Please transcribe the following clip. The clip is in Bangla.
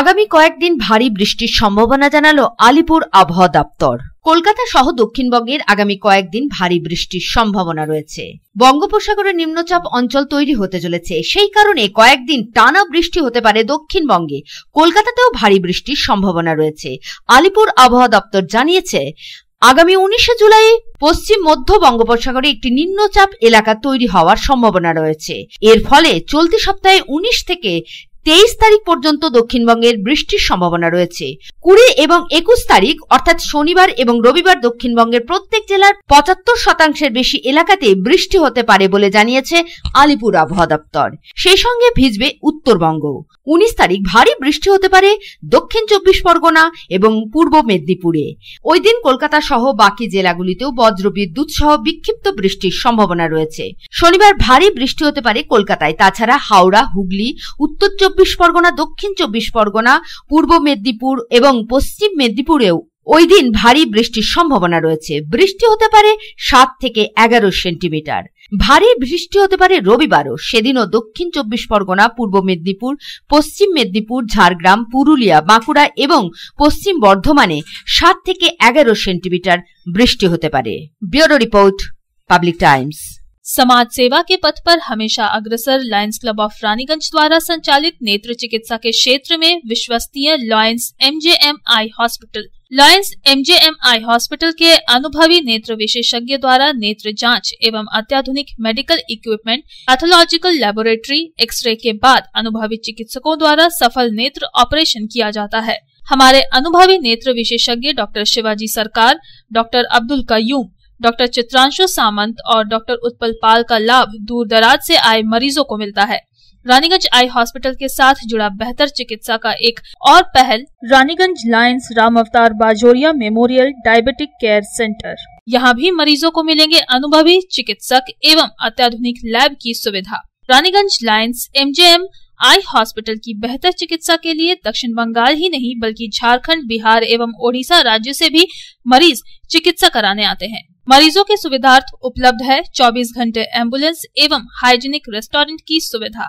আগামী কয়েকদিন ভারী বৃষ্টির সম্ভাবনা জানালো আলিপুর আবহাওয়া দপ্তর কলকাতা সহ দক্ষিণবঙ্গের আগামী কয়েকদিন ভারী বৃষ্টির সম্ভাবনা রয়েছে বঙ্গোপসাগরের নিম্নচাপ অঞ্চল তৈরি হতে চলেছে সেই কারণে কয়েকদিন টানা বৃষ্টি হতে পারে দক্ষিণবঙ্গে কলকাতাতেও ভারী বৃষ্টির সম্ভাবনা রয়েছে আলিপুর আবহাওয়া দপ্তর জানিয়েছে আগামী উনিশে জুলাই পশ্চিম মধ্য বঙ্গোপসাগরে একটি নিম্নচাপ এলাকা তৈরি হওয়ার সম্ভাবনা রয়েছে এর ফলে চলতি সপ্তাহে উনিশ থেকে তেইশ তারিখ পর্যন্ত দক্ষিণবঙ্গের বৃষ্টির সম্ভাবনা রয়েছে কুড়ি এবং একুশ তারিখ অর্থাৎ শনিবার এবং রবিবার দক্ষিণবঙ্গের প্রত্যেক জেলার পঁচাত্তর শতাংশের বেশি এলাকাতে বৃষ্টি হতে পারে বলে জানিয়েছে আলিপুর আবহাওয়া দপ্তর সেই সঙ্গে ভিজবে উত্তরবঙ্গ উনিশ তারিখ ভারী বৃষ্টি হতে পারে দক্ষিণ চব্বিশ পরগনা এবং পূর্ব মেদিনীপুরে ওই দিন কলকাতা সহ বাকি জেলাগুলিতেও বজ্রবিদ্যুৎ সহ বিক্ষিপ্ত বৃষ্টির সম্ভাবনা রয়েছে শনিবার ভারী বৃষ্টি হতে পারে কলকাতায় তাছাড়া হাওড়া হুগলি উত্তর চব্বিশ পরগনা দক্ষিণ চব্বিশ পরগনা পূর্ব মেদিনীপুর এবং পশ্চিম মেদিনীপুরেও ওই দিন ভারী বৃষ্টির সম্ভাবনা রয়েছে বৃষ্টি হতে পারে সাত থেকে এগারো সেন্টিমিটার ভারী বৃষ্টি হতে পারে রবিবারও সেদিনও দক্ষিণ চব্বিশ পরগনা পূর্ব মেদিনীপুর পশ্চিম মেদিনীপুর ঝাড়গ্রাম পুরুলিয়া বাঁকুড়া এবং পশ্চিম বর্ধমানে সাত থেকে এগারো সেন্টিমিটার বৃষ্টি হতে পারে ব্যুরো রিপোর্ট পাবলিক টাইমস समाज सेवा के पथ पर हमेशा अग्रसर लायंस क्लब ऑफ रानीगंज द्वारा संचालित नेत्र चिकित्सा के क्षेत्र में विश्वसनीय Lions M hospital Lions MJM eye hospital के अनुभवी नेत्र विशेषज्ञ द्वारा नेत्र जांच एवं अत्याधुनिक medical equipment pathological laboratory x ray के बाद अनुभवी चिकित्सकों द्वारा सफल नेत्र ऑपरेशन किया जाता है हमारे अनुभवी नेत्र विशेषज्ञ doctor Shivaji Sarkar doctor Abdul Qayyum doctor Chitranshu Samant और डॉक्टर उत्पल पाल का लाभ दूर दराज आए मरीजों को मिलता है रानीगंज आई हॉस्पिटल के साथ जुड़ा बेहतर चिकित्सा का एक और पहल Raniganj Lions Ram Avtar Bajoria memorial diabetic care centre यहाँ भी मरीजों को मिलेंगे अनुभवी चिकित्सक एवं अत्याधुनिक लैब की सुविधा Raniganj Lions MJM eye hospital की बेहतर चिकित्सा के लिए दक्षिण बंगाल ही नहीं बल्कि झारखंड, बिहार एवं ओडिशा राज्य से भी मरीज चिकित्सा कराने आते हैं मरीजों के सुविधार्थ उपलब्ध है 24 घंटे एम्बुलेंस एवं हाइजीनिक रेस्टोरेंट की सुविधा